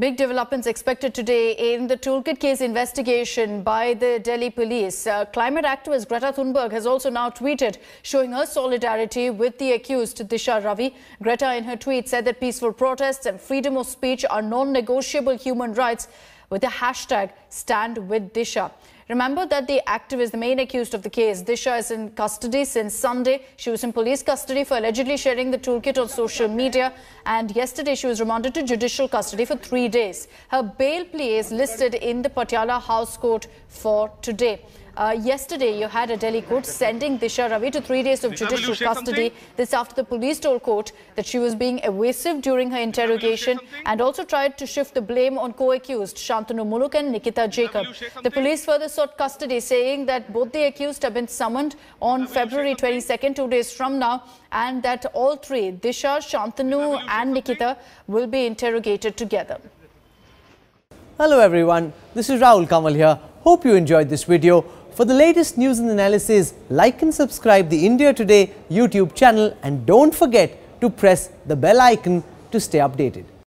Big developments expected today in the toolkit case investigation by the Delhi police. Uh, climate activist Greta Thunberg has also now tweeted showing her solidarity with the accused Disha Ravi. Greta in her tweet said that peaceful protests and freedom of speech are non-negotiable human rights with the hashtag stand with Disha. Remember that the activist, the main accused of the case, Disha, is in custody since Sunday. She was in police custody for allegedly sharing the toolkit on social media. And yesterday, she was remanded to judicial custody for three days. Her bail plea is listed in the Patiala House Court for today. Uh, yesterday, you had a Delhi court sending Disha Ravi to three days of judicial custody. This after the police told court that she was being evasive during her interrogation and also tried to shift the blame on co-accused Shantanu Muluk and Nikita Jacob. The police further sought custody, saying that both the accused have been summoned on February 22nd, two days from now, and that all three, Disha, Shantanu, and Nikita, will be interrogated together. Hello everyone, this is Rahul Kamal here. Hope you enjoyed this video. For the latest news and analysis, like and subscribe the India Today YouTube channel and don't forget to press the bell icon to stay updated.